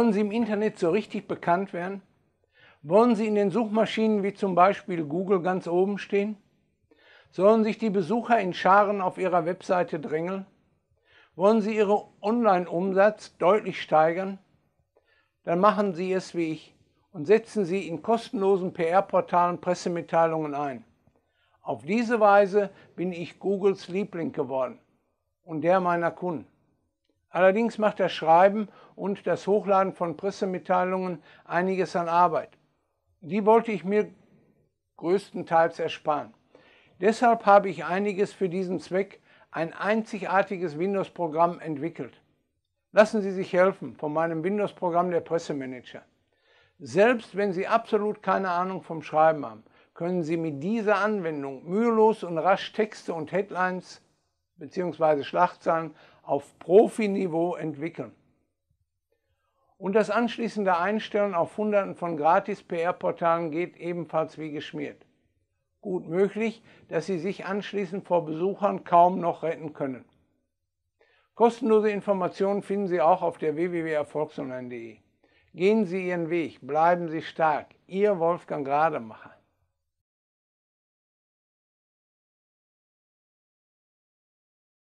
Wollen Sie im Internet so richtig bekannt werden? Wollen Sie in den Suchmaschinen wie zum Beispiel Google ganz oben stehen? Sollen sich die Besucher in Scharen auf Ihrer Webseite drängeln? Wollen Sie Ihren Online-Umsatz deutlich steigern? Dann machen Sie es wie ich und setzen Sie in kostenlosen PR-Portalen Pressemitteilungen ein. Auf diese Weise bin ich Googles Liebling geworden und der meiner Kunden. Allerdings macht das Schreiben und das Hochladen von Pressemitteilungen einiges an Arbeit. Die wollte ich mir größtenteils ersparen. Deshalb habe ich einiges für diesen Zweck, ein einzigartiges Windows-Programm entwickelt. Lassen Sie sich helfen von meinem Windows-Programm der Pressemanager. Selbst wenn Sie absolut keine Ahnung vom Schreiben haben, können Sie mit dieser Anwendung mühelos und rasch Texte und Headlines bzw. Schlachtzahlen auf Profiniveau entwickeln. Und das anschließende Einstellen auf Hunderten von Gratis-PR-Portalen geht ebenfalls wie geschmiert. Gut möglich, dass sie sich anschließend vor Besuchern kaum noch retten können. Kostenlose Informationen finden Sie auch auf der www.erfolgsonline.de. Gehen Sie Ihren Weg, bleiben Sie stark. Ihr Wolfgang Rademacher.